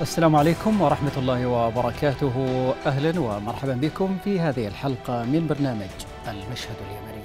السلام عليكم ورحمة الله وبركاته أهلا ومرحبا بكم في هذه الحلقة من برنامج المشهد اليمني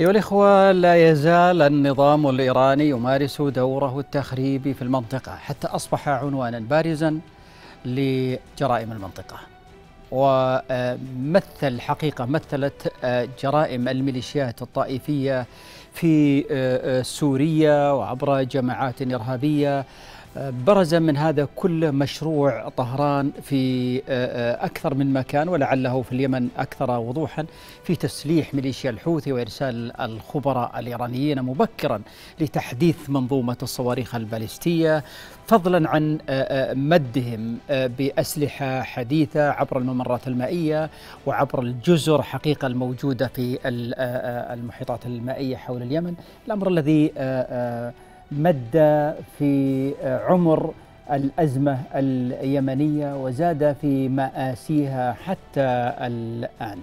أيها الإخوة لا يزال النظام الإيراني يمارس دوره التخريبي في المنطقة حتى أصبح عنوانا بارزا لجرائم المنطقة ومثل حقيقة مثلت جرائم الميليشيات الطائفية في سوريا وعبر جماعات إرهابية برز من هذا كله مشروع طهران في آه، آه، أكثر من مكان ولعله في اليمن أكثر وضوحا في تسليح ميليشيا الحوثي وإرسال الخبراء الإيرانيين مبكرا لتحديث منظومة الصواريخ البالستية فضلا عن آه، مدهم بأسلحة حديثة عبر الممرات المائية وعبر الجزر حقيقة الموجودة في المحيطات المائية حول اليمن الأمر الذي مد في عمر الأزمة اليمنية وزاد في مآسيها حتى الآن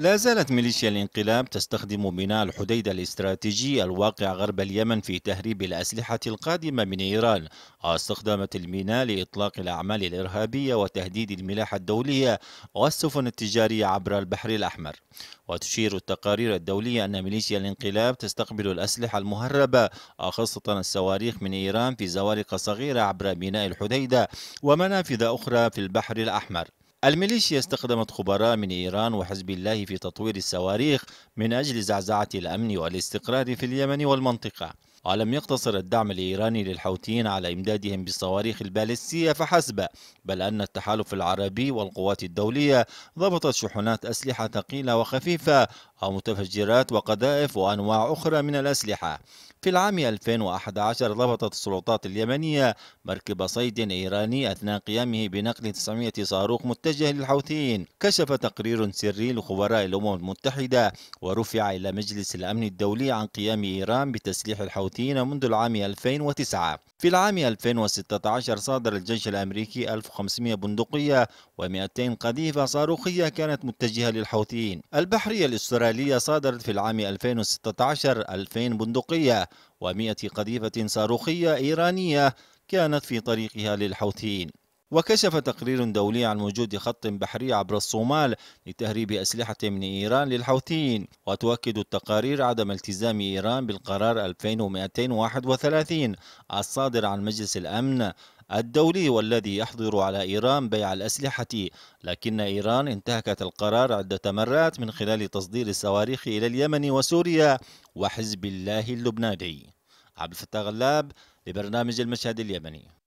لا زالت ميليشيا الانقلاب تستخدم ميناء الحديدة الاستراتيجي الواقع غرب اليمن في تهريب الأسلحة القادمة من إيران واستخدمت الميناء لإطلاق الأعمال الإرهابية وتهديد الملاحة الدولية والسفن التجارية عبر البحر الأحمر وتشير التقارير الدولية أن ميليشيا الانقلاب تستقبل الأسلحة المهربة خاصة الصواريخ من إيران في زوارق صغيرة عبر ميناء الحديدة ومنافذ أخرى في البحر الأحمر الميليشيا استخدمت خبراء من إيران وحزب الله في تطوير الصواريخ من أجل زعزعة الأمن والاستقرار في اليمن والمنطقة ولم يقتصر الدعم الإيراني للحوثيين على إمدادهم بالصواريخ البالستية فحسب بل أن التحالف العربي والقوات الدولية ضبطت شحنات أسلحة ثقيلة وخفيفة أو متفجرات وقذائف وأنواع أخرى من الأسلحة في العام 2011 ضبطت السلطات اليمنية مركب صيد إيراني أثناء قيامه بنقل 900 صاروخ متجه للحوثيين كشف تقرير سري لخبراء الأمم المتحدة ورفع إلى مجلس الأمن الدولي عن قيام إيران بتسليح الحوثيين منذ العام 2009 في العام 2016 صادر الجيش الأمريكي 1500 بندقية و200 قذيفة صاروخية كانت متجهة للحوثيين البحرية الإسترالية إسرائيلية صادرت في العام 2016 2000 بندقية و100 قذيفة صاروخية إيرانية كانت في طريقها للحوثيين وكشف تقرير دولي عن وجود خط بحري عبر الصومال لتهريب أسلحة من إيران للحوثيين وتؤكد التقارير عدم التزام إيران بالقرار 2231 الصادر عن مجلس الأمن الدولي والذي يحظر على إيران بيع الأسلحة لكن إيران انتهكت القرار عدة مرات من خلال تصدير الصواريخ إلى اليمن وسوريا وحزب الله اللبناني عبد الفتاح غلاب لبرنامج المشهد اليمني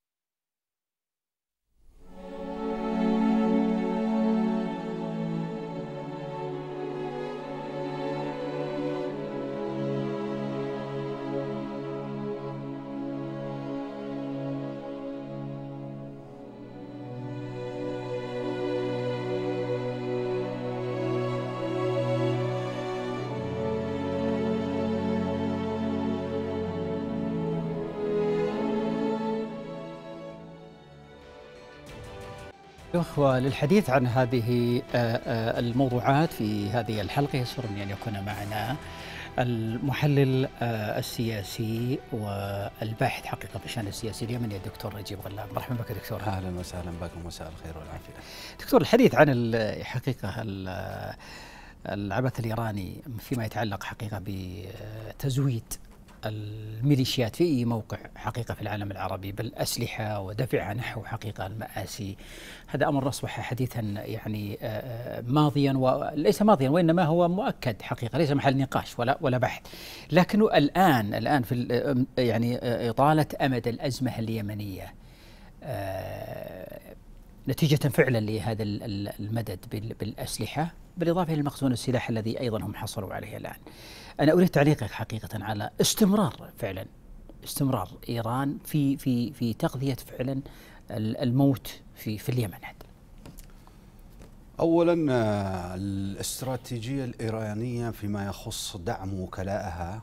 أخوة للحديث عن هذه آه، آه، الموضوعات في هذه الحلقة يسرني أن يكون معنا المحلل آه، السياسي والباحث حقيقة في الشأن السياسي اليمني الدكتور نجيب غلام مرحبا بك دكتور أهلا وسهلا بكم مساء الخير والعافية دكتور الحديث عن الحقيقة العبث الإيراني فيما يتعلق حقيقة بتزويد الميليشيات في أي موقع حقيقة في العالم العربي بل أسلحة ودفعها نحو حقيقة المآسي هذا أمر أصبح حديثا يعني آه، آه، ماضيا وليس ماضيا وإنما هو مؤكد حقيقة ليس محل نقاش ولا ولا بحث لكن الآن الآن في آه، يعني إطالة أمد الأزمة اليمنية نتيجة فعلا لهذا المدد بالأسلحة بالإضافة إلى مخزون السلاح الذي أيضا هم حصلوا عليه الآن أنا أريد تعليقك حقيقة على استمرار فعلا استمرار إيران في في في تغذية فعلا الموت في في اليمن حتى أولا آه، الاستراتيجية الإيرانية فيما يخص دعم وكلائها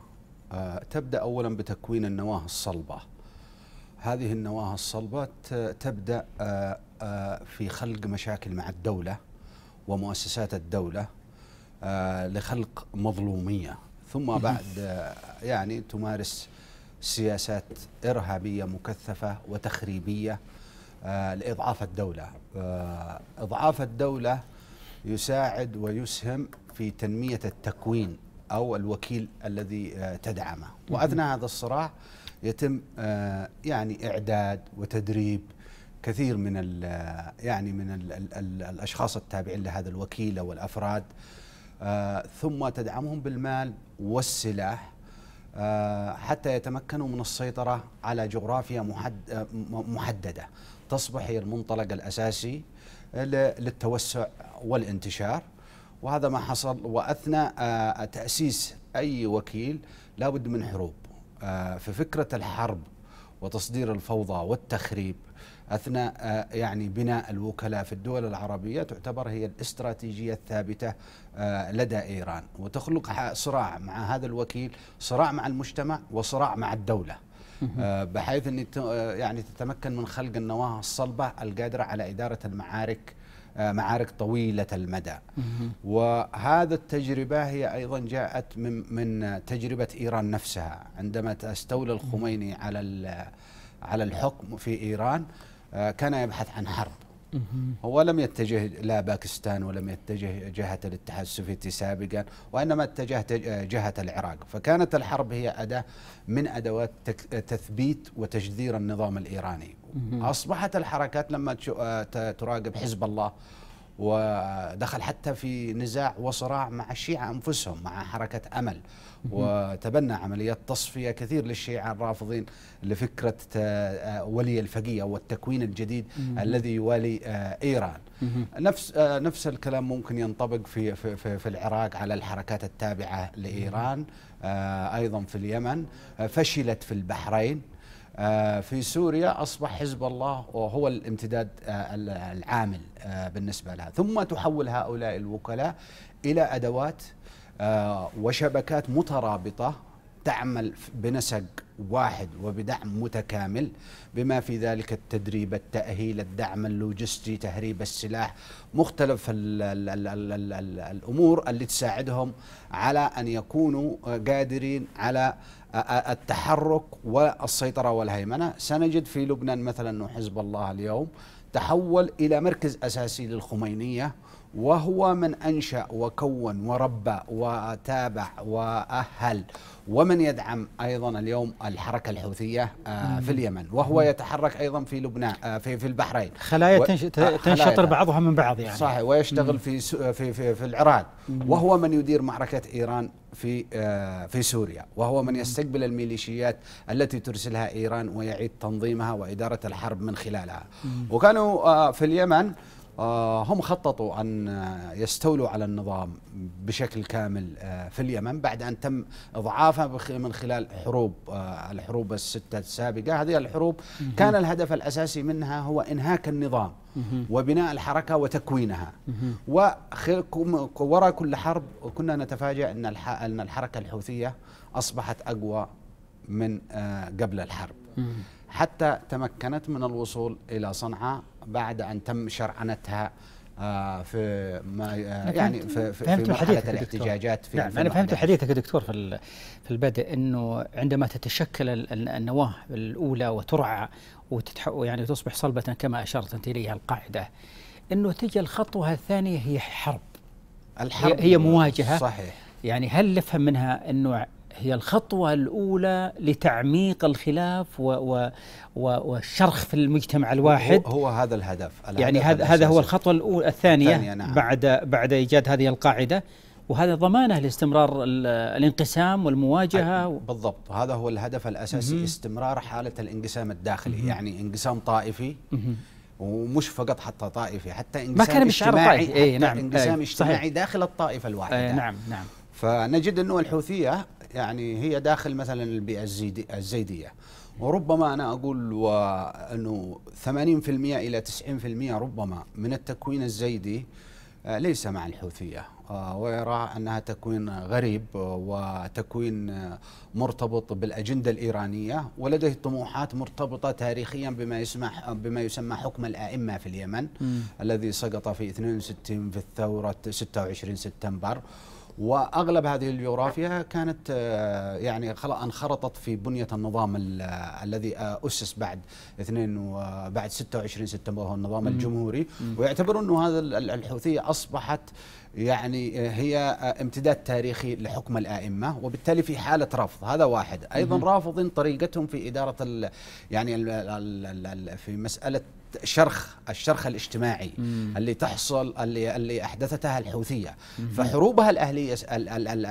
آه، تبدأ أولا بتكوين النواة الصلبة هذه النواة الصلبة تبدأ آه، آه، في خلق مشاكل مع الدولة ومؤسسات الدولة آه، لخلق مظلومية ثم بعد آه، يعني تمارس سياسات إرهابية مكثفة وتخريبية لإضعاف الدولة إضعاف الدولة يساعد ويسهم في تنمية التكوين أو الوكيل الذي تدعمه وأثناء هذا الصراع يتم يعني إعداد وتدريب كثير من ال يعني من ال ال الـ الاشخاص التابعين لهذا الوكيل او الافراد آه، ثم تدعمهم بالمال والسلاح آه حتى يتمكنوا من السيطره على جغرافيا محد آه، محدده تصبح هي المنطلق الاساسي للتوسع والانتشار وهذا ما حصل واثناء آه تاسيس اي وكيل لابد من حروب آه، ففكره الحرب وتصدير الفوضى والتخريب اثناء آه، يعني بناء الوكلاء في الدول العربيه تعتبر هي الاستراتيجيه الثابته آه، لدى ايران وتخلق نعم. صراع مع هذا الوكيل، صراع مع المجتمع وصراع مع الدوله. آه، بحيث ان يعني تتمكن من خلق النواه الصلبه القادره على اداره المعارك معارك طويلة المدى وهذا التجربة هي أيضا جاءت من, من تجربة إيران نفسها عندما استولى الخميني على على الحكم في إيران آه، كان يبحث عن حرب هو لم يتجه لا باكستان ولم يتجه جهة الاتحاد السوفيتي سابقا وإنما اتجه آه، جهة العراق فكانت الحرب هي أداة من أدوات آه، تثبيت وتجذير النظام الإيراني أصبحت الحركات لما تراقب حزب الله ودخل حتى في نزاع وصراع مع الشيعة أنفسهم مع حركة أمل وتبنى عمليات تصفية كثير للشيعة الرافضين لفكرة آه، ولي الفقيه أو التكوين الجديد الذي يوالي آه، إيران نفس آه، نفس الكلام ممكن ينطبق في, في, في العراق على الحركات التابعة لإيران أيضا في اليمن فشلت في البحرين آه، في سوريا أصبح حزب الله وهو الامتداد آه، العامل آه، بالنسبة لها ثم تحول هؤلاء الوكلاء إلى أدوات وشبكات مترابطة تعمل بنسق واحد وبدعم متكامل بما في ذلك التدريب التأهيل الدعم اللوجستي تهريب السلاح مختلف الـ الـ الـ الـ الـ الأمور اللي تساعدهم على أن يكونوا قادرين على آه التحرك والسيطرة والهيمنة سنجد في لبنان مثلا أن حزب الله اليوم تحول إلى مركز أساسي للخمينية وهو من أنشأ وكون وربى وتابع وأهل ومن يدعم أيضا اليوم الحركة الحوثية آه، في اليمن وهو يتحرك أيضا في لبنان آه، في في البحرين خلايا آه، تنشطر بعضها من بعض يعني صحيح ويشتغل في في في, في العراق وهو من يدير معركة إيران في في سوريا وهو من يستقبل الميليشيات التي ترسلها إيران ويعيد تنظيمها وإدارة الحرب من خلالها وكانوا في اليمن آه، هم خططوا أن آه، يستولوا على النظام بشكل كامل آه، في اليمن بعد أن تم إضعافه من خلال حروب الحروب الستة السابقة هذه الحروب كان الهدف الأساسي منها هو إنهاك النظام وبناء الحركة وتكوينها وراء كل حرب كنا نتفاجأ أن الحركة الحوثية أصبحت أقوى من قبل الحرب حتى تمكنت من الوصول إلى صنعاء بعد ان تم شرعنتها آه، في ما آه، نعم، يعني في, في, فهمت في مرحله الاحتجاجات في نعم يعني انا فهمت حديثك دكتور في في البدء انه عندما تتشكل النواه الاولى وترعى وتتحو يعني تصبح صلبه كما اشرت انت اليها القاعده انه تجي الخطوه الثانيه هي حرب الحرب هي مواجهه صحيح يعني هل نفهم منها انه هي الخطوة الأولى لتعميق الخلاف و و و والشرخ في المجتمع الواحد هو, هو هذا الهدف يعني هذا هذا هو الخطوة الأولى الثانية, الثانية نعم. بعد بعد إيجاد هذه القاعدة وهذا ضمانه لاستمرار الانقسام والمواجهه بالضبط هذا هو الهدف الاساسي مم. استمرار حاله الانقسام الداخلي مم. يعني انقسام طائفي مم. ومش فقط حتى طائفي حتى انقسام ما كان اجتماعي إيه، حتى ايه نعم انقسام ايه اجتماعي صحيح. داخل الطائفه الواحده ايه نعم نعم فنجد انه الحوثيه يعني هي داخل مثلا البيئة الزيدية وربما أنا أقول أنه 80% إلى 90% ربما من التكوين الزيدي آه، ليس مع الحوثية آه، ويرى أنها تكوين غريب آه، وتكوين مرتبط بالأجندة الإيرانية ولديه طموحات مرتبطة تاريخيا بما يسمى بما يسمى حكم الأئمة في اليمن م. الذي سقط في 62 في الثورة 26 سبتمبر واغلب هذه الجغرافيا كانت آه، يعني انخرطت في بنيه النظام آه، الذي آه، اسس بعد اثنين وبعد 26 سبتمبر هو النظام الجمهوري ويعتبر انه هذا الحوثيه اصبحت يعني آه، هي آه، امتداد تاريخي لحكم الائمه وبالتالي في حاله رفض هذا واحد ايضا رافضين طريقتهم في اداره الـ يعني الـ الـ الـ في مساله شرخ الشرخ الاجتماعي مم. اللي تحصل اللي اللي احدثتها الحوثيه مم. فحروبها الاهليه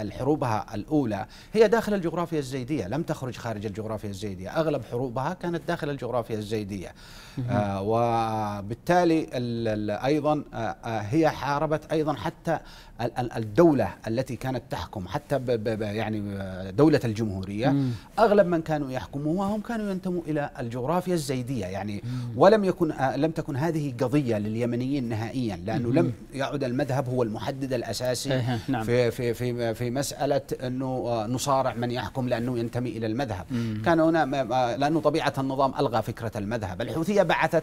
الحروبها الاولى هي داخل الجغرافيا الزيديه لم تخرج خارج الجغرافيا الزيديه اغلب حروبها كانت داخل الجغرافيا الزيديه آه وبالتالي ايضا آه،, آه هي حاربت ايضا حتى حتى الدولة التي كانت تحكم حتى يعني آه، دولة الجمهورية مم. أغلب من كانوا يحكموها هم كانوا ينتموا إلى الجغرافيا الزيدية يعني مم. ولم يكن آه، لم تكن هذه قضية لليمنيين نهائيا لأنه مم. لم يعد المذهب هو المحدد الأساسي إيه، إيه، نعم. في في في في مسألة أنه آه، نصارع من يحكم لأنه ينتمي إلى المذهب مم. كان هنا لأنه طبيعة النظام ألغى فكرة المذهب الحوثية بعثت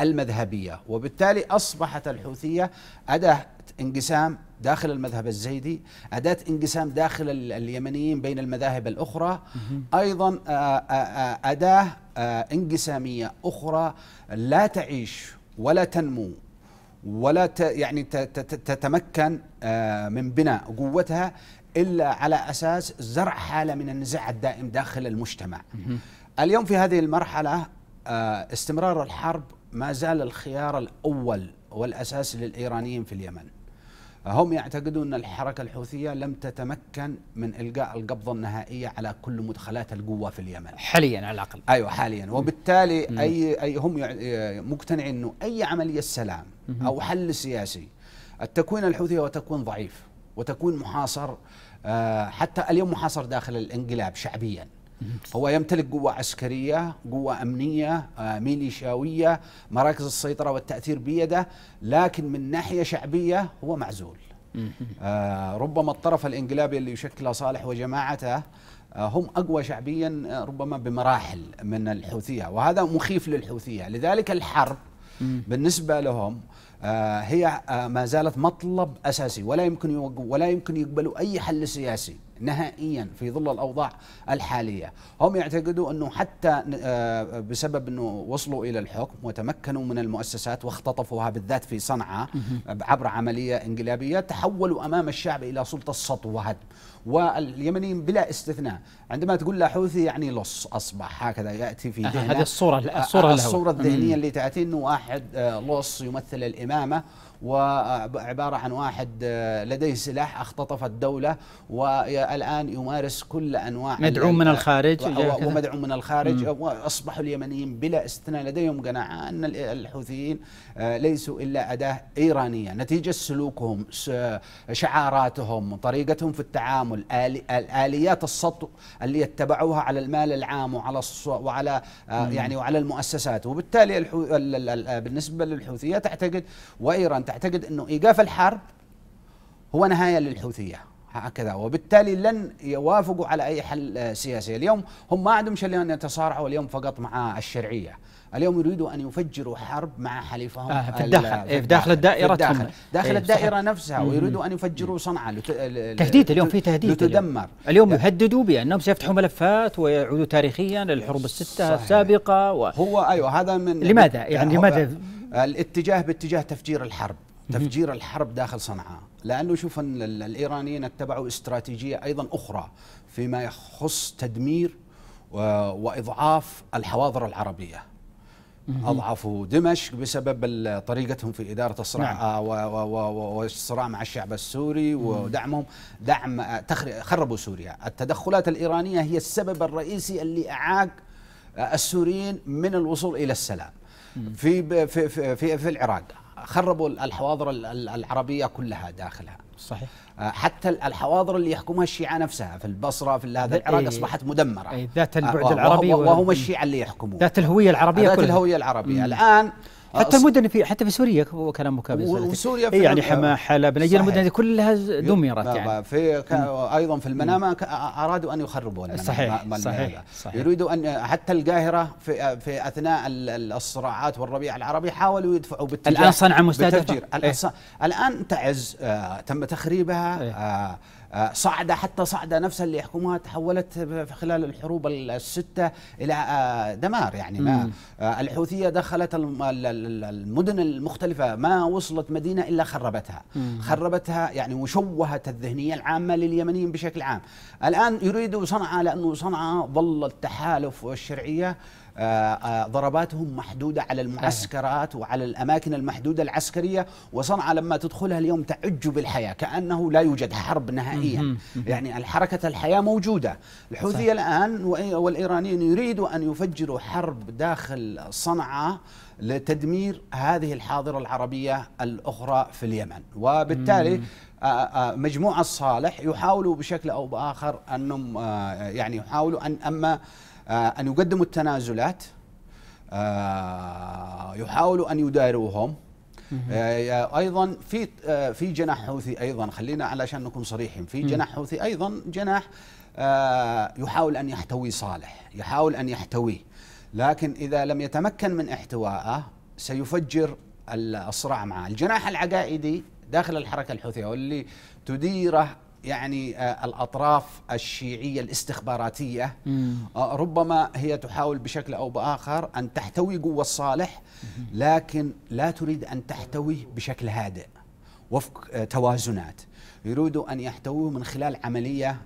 المذهبية وبالتالي أصبحت الحوثية أداة انقسام داخل المذهب الزيدي أداة انقسام داخل اليمنيين بين المذاهب الأخرى أيضا آه، آه، آه، أداة انقسامية أخرى لا تعيش ولا تنمو ولا يعني تتمكن من بناء قوتها إلا على أساس زرع حالة من النزاع الدائم داخل المجتمع اليوم في هذه المرحلة استمرار الحرب ما زال الخيار الأول والأساس للإيرانيين في اليمن هم يعتقدون أن الحركة الحوثية لم تتمكن من إلقاء القبضة النهائية على كل مدخلات القوة في اليمن حاليا على الأقل أيوة حاليا وبالتالي مم. أي, أي هم مقتنعين أنه أي عملية سلام أو حل سياسي التكوين الحوثي هو تكوين ضعيف وتكوين محاصر آه، حتى اليوم محاصر داخل الانقلاب شعبيا هو يمتلك قوة عسكرية قوة أمنية آه، ميليشياوية مراكز السيطرة والتأثير بيده لكن من ناحية شعبية هو معزول آه، ربما الطرف الإنقلابي اللي يشكله صالح وجماعته آه، هم أقوى شعبيا ربما بمراحل من الحوثية وهذا مخيف للحوثية لذلك الحرب بالنسبة لهم هي ما زالت مطلب أساسي ولا يمكن ولا يمكن يقبلوا أي حل سياسي نهائيا في ظل الاوضاع الحاليه، هم يعتقدوا انه حتى آه، بسبب انه وصلوا الى الحكم وتمكنوا من المؤسسات واختطفوها بالذات في صنعاء عبر عمليه انقلابيه تحولوا امام الشعب الى سلطه سطو وهدم، واليمنيين بلا استثناء عندما تقول له حوثي يعني لص اصبح هكذا ياتي في أه، هذه الصوره الصوره آه، الصوره الذهنيه اللي تاتي انه واحد لص يمثل الامامه وعبارة عن واحد آه، لديه سلاح اختطف الدولة والآن يمارس كل أنواع مدعوم من الخارج ومدعوم من الخارج وأصبحوا اليمنيين بلا استثناء لديهم قناعة أن الحوثيين آه، ليسوا إلا أداة إيرانية نتيجة سلوكهم شعاراتهم طريقتهم في التعامل الآليات السطو اللي يتبعوها على المال العام وعلى وعلى آه، يعني وعلى المؤسسات وبالتالي بالنسبة للحوثية تعتقد وإيران تعتقد انه ايقاف الحرب هو نهايه للحوثيه هكذا وبالتالي لن يوافقوا على اي حل سياسي اليوم هم ما عندهم شيء ان يتصارعوا اليوم فقط مع الشرعيه اليوم يريدوا ان يفجروا حرب مع حليفهم آه في الداخل إيه، في داخل إيه، الدائره في داخل, داخل الدائره نفسها ويريدوا ان يفجروا صنعاء تهديد اليوم في تهديد لتدمر اليوم, اليوم يهددوا بانهم سيفتحوا ملفات ويعودوا تاريخيا للحروب السته صحيح. السابقه و... هو ايوه هذا من لماذا يعني لماذا الاتجاه باتجاه تفجير الحرب تفجير الحرب داخل صنعاء لانه شوف الايرانيين اتبعوا استراتيجيه ايضا اخرى فيما يخص تدمير واضعاف الحواضر العربيه اضعفوا دمشق بسبب طريقتهم في اداره الصراع نعم. والصراع مع الشعب السوري ودعمهم دعم خربوا سوريا التدخلات الايرانيه هي السبب الرئيسي اللي اعاق السوريين من الوصول الى السلام في في في, في, العراق خربوا الحواضر العربيه كلها داخلها صحيح آه، حتى الحواضر اللي يحكمها الشيعة نفسها في البصرة في هذا العراق إيه، أصبحت مدمرة إيه، ذات البعد آه، العربي وهم الشيعة اللي يحكمون ذات الهوية العربية ذات الهوية العربية مم. الآن حتى المدن في حتى في سوريا وكلام مكابس وسوريا في إيه، يعني حما حلب نجد المدن هذه كلها دمرت يعني في ايضا في المنامه ارادوا ان يخربوا صحيح صحيح, صحيح يريدوا ان حتى القاهره في في اثناء الصراعات والربيع العربي حاولوا يدفعوا بالتجار الان صنعاء مستهدفه إيه. الان تعز آه، تم تخريبها إيه. آه، صعدة حتى صعدة نفسها اللي يحكموها تحولت في خلال الحروب الستة إلى آه، دمار يعني ما آه، الحوثية دخلت المدن المختلفة ما وصلت مدينة إلا خربتها خربتها يعني وشوهت الذهنية العامة لليمنيين بشكل عام الآن يريدوا صنعاء لأنه صنعاء ظل التحالف والشرعية آه، آه، ضرباتهم محدودة على المعسكرات وعلى الأماكن المحدودة العسكرية وصنعاء لما تدخلها اليوم تعج بالحياة كأنه لا يوجد حرب نهائيا يعني الحركة الحياة موجودة الحوثي الآن والإيرانيين يريدوا أن يفجروا حرب داخل صنعاء لتدمير هذه الحاضرة العربية الأخرى في اليمن وبالتالي آه، مجموعة الصالح يحاولوا بشكل أو بآخر أنهم يعني يحاولوا أن أما آه، أن يقدموا التنازلات آه، يحاولوا أن يداروهم آه، ايضا في في جناح حوثي ايضا خلينا علشان نكون صريحين في جناح حوثي ايضا جناح يحاول ان يحتوي صالح يحاول ان يحتويه لكن اذا لم يتمكن من احتوائه سيفجر الصراع معه الجناح العقائدي داخل الحركه الحوثيه واللي تديره يعني آه، الأطراف الشيعية الاستخباراتية آه، ربما هي تحاول بشكل أو بآخر أن تحتوي قوة الصالح لكن لا تريد أن تحتوي بشكل هادئ وفق آه، توازنات يريدوا أن يحتووا من خلال عملية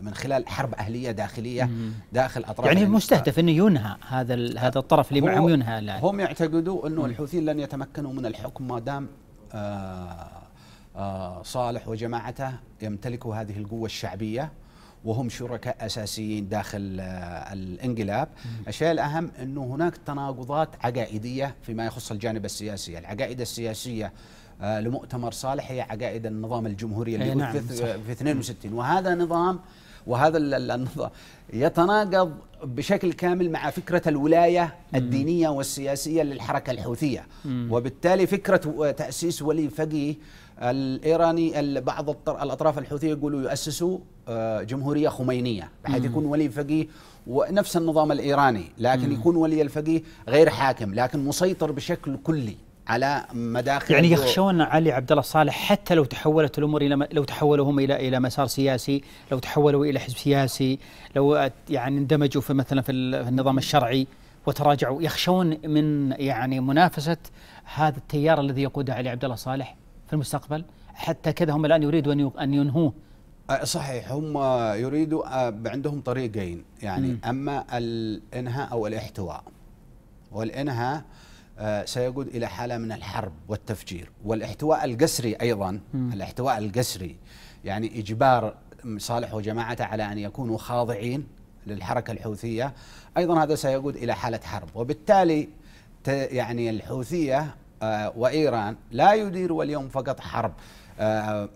من خلال حرب اهليه داخليه داخل اطراف يعني المستهدف انه ينهى هذا هذا الطرف اللي معهم ينهى الان هم يعتقدوا انه الحوثيين لن يتمكنوا من الحكم ما دام آه آه، صالح وجماعته يمتلكوا هذه القوة الشعبية وهم شركاء أساسيين داخل آه، الانقلاب الشيء الأهم أنه هناك تناقضات عقائدية فيما يخص الجانب السياسي العقائد السياسية آه، لمؤتمر صالح هي عقائد النظام الجمهوري اللي نعم في 62 وهذا نظام وهذا النظام يتناقض بشكل كامل مع فكرة الولاية الدينية والسياسية للحركة الحوثية وبالتالي فكرة تأسيس ولي فقيه الايراني بعض الاطراف الحوثيه يقولوا يؤسسوا آه، جمهوريه خمينيه بحيث يكون ولي فقيه ونفس النظام الايراني لكن يكون ولي الفقيه غير حاكم لكن مسيطر بشكل كلي على مداخل يعني يخشون علي عبد الله صالح حتى لو تحولت الامور الى لو تحولوا هم الى الى مسار سياسي، لو تحولوا الى حزب سياسي، لو يعني اندمجوا في مثلا في النظام الشرعي وتراجعوا يخشون من يعني منافسه هذا التيار الذي يقوده علي عبد الله صالح في المستقبل حتى كذا هم الآن يريدوا أن ينهوه أه، صحيح هم يريدوا أه، عندهم طريقين يعني م. أما الإنهاء أو الاحتواء والإنهاء أه، سيقود إلى حالة من الحرب والتفجير والاحتواء القسري أيضا م. الاحتواء القسري يعني إجبار صالح وجماعته على أن يكونوا خاضعين للحركة الحوثية أيضا هذا سيقود إلى حالة حرب وبالتالي يعني الحوثية آه، وإيران لا يدير اليوم فقط حرب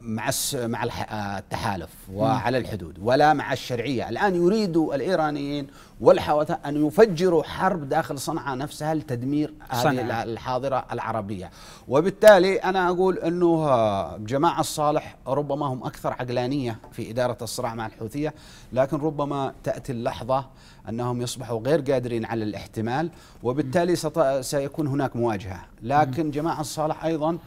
مع مع آه، التحالف وعلى الحدود ولا مع الشرعيه، الان يريد الايرانيين والحوثه ان يفجروا حرب داخل صنعاء نفسها لتدمير هذه الحاضره العربيه، وبالتالي انا اقول انه آه، جماعه الصالح ربما هم اكثر عقلانيه في اداره الصراع مع الحوثيه، لكن ربما تاتي اللحظه انهم يصبحوا غير قادرين على الاحتمال، وبالتالي سيكون هناك مواجهه، لكن جماعه الصالح ايضا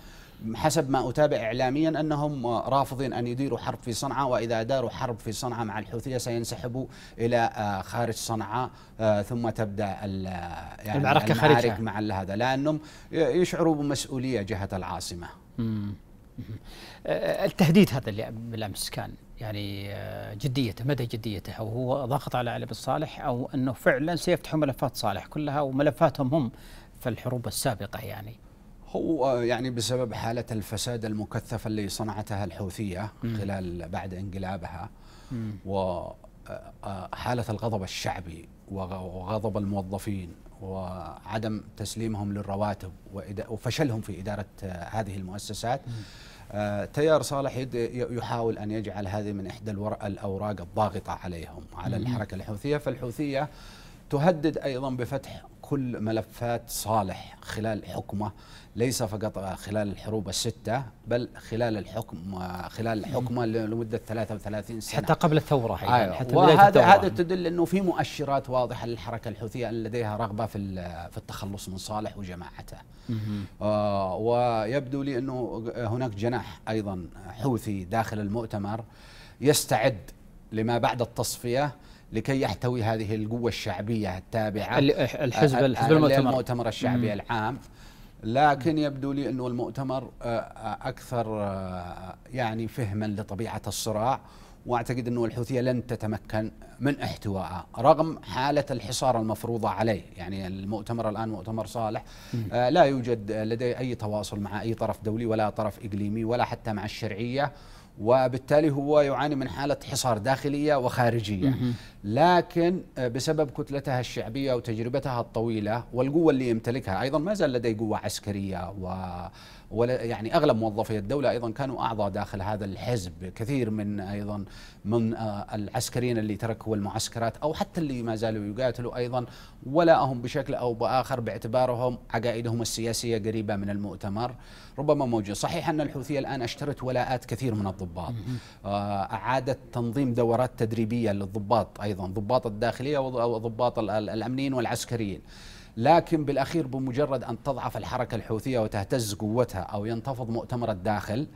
حسب ما أتابع إعلاميا أنهم رافضين أن يديروا حرب في صنعاء وإذا داروا حرب في صنعاء مع الحوثية سينسحبوا إلى آه، خارج صنعاء آه، ثم تبدأ آه، يعني المعركة خارجها مع هذا لأنهم يشعروا بمسؤولية جهة العاصمة التهديد هذا اللي بالأمس كان يعني جديته مدى جديته أو هو ضاغط على علي بن صالح أو أنه فعلا سيفتحوا ملفات صالح كلها وملفاتهم هم في الحروب السابقة يعني هو يعني بسبب حالة الفساد المكثفة اللي صنعتها الحوثية م. خلال بعد انقلابها م. وحالة آه، آه، الغضب الشعبي وغضب الموظفين وعدم تسليمهم للرواتب وفشلهم في إدارة آه، هذه المؤسسات تيار صالح يحاول أن يجعل هذه من إحدى الأوراق الضاغطة عليهم على الحركة الحوثية فالحوثية تهدد أيضا بفتح كل ملفات صالح خلال حكمه ليس فقط خلال الحروب الستة بل خلال الحكم خلال حكمه لمدة 33 سنة حتى قبل الثورة حتى أيوة. حتى وهذا هذا تدل أنه في مؤشرات واضحة للحركة الحوثية أن لديها رغبة في في التخلص من صالح وجماعته آه ويبدو لي أنه هناك جناح أيضا حوثي داخل المؤتمر يستعد لما بعد التصفية لكي يحتوي هذه القوة الشعبية التابعة آه، الحزب الحزب آه، المؤتمر, المؤتمر الشعبي مم. العام لكن يبدو لي أنه المؤتمر آه، أكثر يعني فهما لطبيعة الصراع واعتقد انه الحوثيه لن تتمكن من احتوائه رغم حاله الحصار المفروضه عليه يعني المؤتمر الان مؤتمر صالح لا يوجد لديه اي تواصل مع اي طرف دولي ولا طرف اقليمي ولا حتى مع الشرعيه وبالتالي هو يعاني من حالة حصار داخلية وخارجية لكن آه، بسبب كتلتها الشعبية وتجربتها الطويلة والقوة اللي يمتلكها أيضا ما زال لديه قوة عسكرية و ولا يعني اغلب موظفي الدوله ايضا كانوا اعضاء داخل هذا الحزب كثير من ايضا من آه، العسكريين اللي تركوا المعسكرات او حتى اللي ما زالوا يقاتلوا ايضا ولاهم بشكل او باخر باعتبارهم عقائدهم السياسيه قريبه من المؤتمر ربما موجود صحيح ان الحوثيه الان اشترت ولاءات كثير من الضباط آه، اعادت تنظيم دورات تدريبيه للضباط ايضا ضباط الداخليه وضباط الامنيين والعسكريين لكن بالأخير بمجرد أن تضعف الحركة الحوثية وتهتز قوتها أو ينتفض مؤتمر الداخل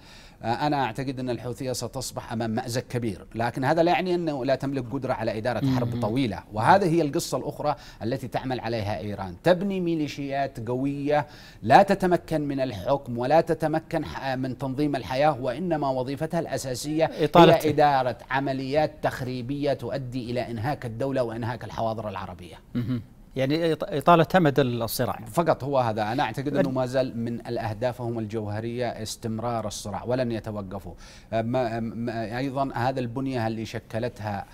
آه، أنا أعتقد أن الحوثية ستصبح أمام مأزق كبير لكن هذا لا يعني أنه لا تملك قدرة على إدارة حرب طويلة وهذه هي القصة الأخرى التي تعمل عليها إيران تبني ميليشيات قوية لا تتمكن من الحكم ولا تتمكن من تنظيم الحياة وإنما وظيفتها الأساسية إطالة هي إدارة عمليات تخريبية تؤدي إلى إنهاك الدولة وإنهاك الحواضر العربية يعني إطالة أمد الصراع فقط هو هذا أنا أعتقد أنه ما زال من الأهدافهم الجوهرية استمرار الصراع ولن يتوقفوا أه، أه، أه، أيضا هذا البنية اللي شكلتها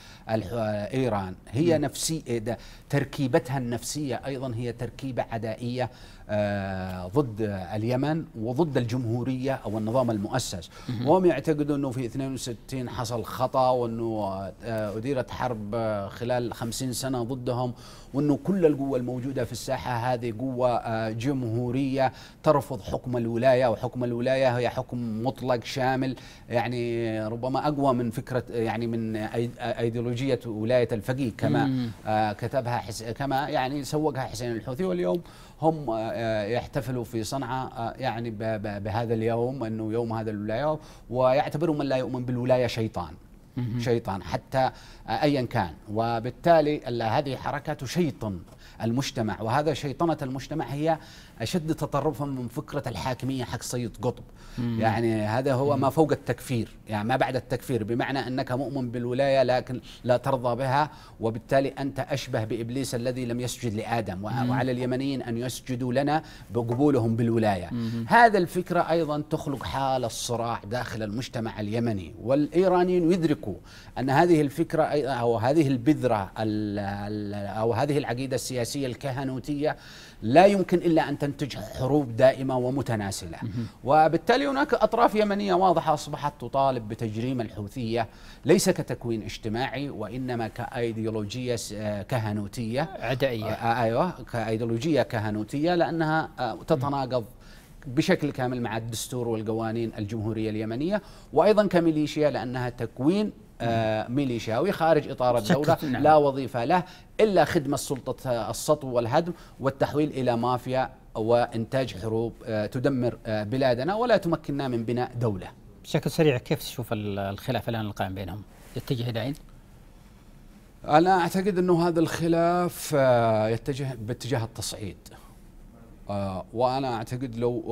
إيران هي نفسي تركيبتها النفسية أيضا هي تركيبة عدائية آه، ضد اليمن وضد الجمهورية أو النظام المؤسس وهم يعتقدوا أنه في 62 حصل خطأ وأنه آه، أديرت حرب آه، خلال 50 سنة ضدهم وأنه كل القوة الموجودة في الساحة هذه قوة جمهورية ترفض حكم الولاية وحكم الولاية هي حكم مطلق شامل يعني ربما أقوى من فكرة يعني من أيديولوجية ولاية الفقيه كما كتبها كما يعني سوقها حسين الحوثي واليوم هم آه، آه، يحتفلوا في صنعاء آه، يعني بهذا اليوم أنه يوم هذا الولاية ويعتبروا من لا يؤمن بالولاية شيطان شيطان حتى ايا كان وبالتالي هذه حركه تشيطن المجتمع وهذا شيطنه المجتمع هي اشد تطرفا من فكره الحاكميه حق سيد قطب مم. يعني هذا هو مم. ما فوق التكفير يعني ما بعد التكفير بمعنى انك مؤمن بالولايه لكن لا ترضى بها وبالتالي انت اشبه بابليس الذي لم يسجد لادم مم. وعلى اليمنيين ان يسجدوا لنا بقبولهم بالولايه مم. هذا الفكره ايضا تخلق حال الصراع داخل المجتمع اليمني والايرانيين يدركوا ان هذه الفكره او هذه البذره او هذه العقيده السياسيه الكهنوتيه لا يمكن إلا أن تنتج حروب دائمة ومتناسلة وبالتالي هناك أطراف يمنية واضحة أصبحت تطالب بتجريم الحوثية ليس كتكوين اجتماعي وإنما كأيديولوجية كهنوتية عدائية آه، آه، أيوة كأيديولوجية كهنوتية لأنها آه، تتناقض بشكل كامل مع الدستور والقوانين الجمهورية اليمنية وأيضا كميليشيا لأنها تكوين آه، ميليشياوي خارج إطار الدولة نعم. لا وظيفة له إلا خدمة سلطة السطو والهدم والتحويل إلى مافيا وإنتاج حروب آه، تدمر آه، بلادنا ولا تمكننا من بناء دولة بشكل سريع كيف تشوف الخلاف الآن القائم بينهم يتجه إلى أين؟ أنا أعتقد أنه هذا الخلاف يتجه باتجاه التصعيد وأنا أعتقد لو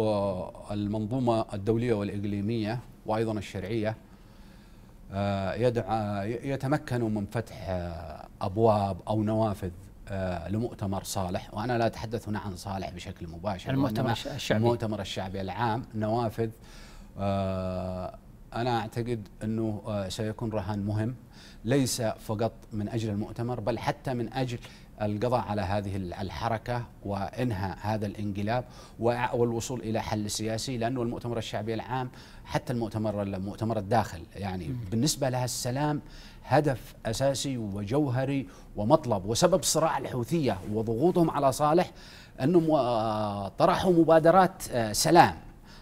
المنظومة الدولية والإقليمية وأيضا الشرعية آه، يدعى آه، يتمكنوا من فتح آه، ابواب او نوافذ لمؤتمر صالح وانا لا اتحدث هنا عن صالح بشكل مباشر المؤتمر الشعبي المؤتمر الشعبي العام نوافذ انا اعتقد انه سيكون رهان مهم ليس فقط من اجل المؤتمر بل حتى من اجل القضاء على هذه الحركة وإنهاء هذا الانقلاب والوصول إلى حل سياسي لأنه المؤتمر الشعبي العام حتى المؤتمر المؤتمر الداخل يعني بالنسبة لها السلام هدف أساسي وجوهري ومطلب وسبب صراع الحوثية وضغوطهم على صالح أنهم آه، طرحوا مبادرات آه، سلام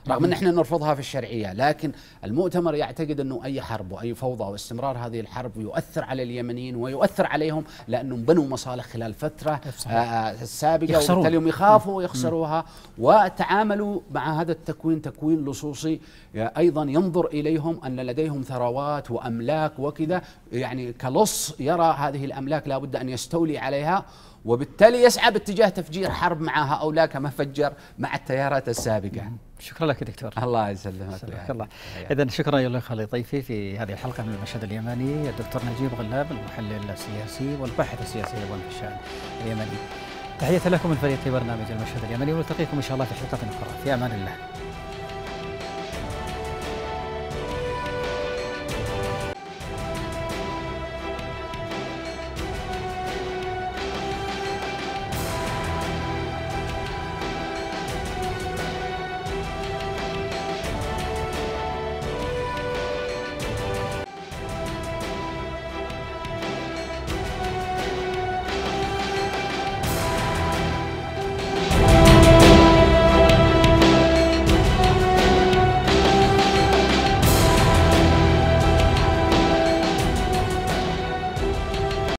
رغم ان احنا نرفضها في الشرعيه لكن المؤتمر يعتقد انه اي حرب واي فوضى واستمرار هذه الحرب يؤثر على اليمنيين ويؤثر عليهم لانهم بنوا مصالح خلال فتره آه السابقه وبالتالي هم يخافوا ويخسروها وتعاملوا مع هذا التكوين تكوين لصوصي آه، ايضا ينظر اليهم ان لديهم ثروات واملاك وكذا يعني كلص يرى هذه الاملاك لابد ان يستولي عليها وبالتالي يسعى باتجاه تفجير حرب مع هؤلاء كما فجر مع التيارات السابقة شكرا لك دكتور الله يسلمك الله اذا شكرا يا خالد طيفي في هذه الحلقه من المشهد اليمني الدكتور نجيب غلاب المحلل السياسي والباحث السياسي ايضا في الشان اليمني تحيه لكم من فريق برنامج المشهد اليمني ونلتقيكم ان شاء الله في حلقه اخرى في امان الله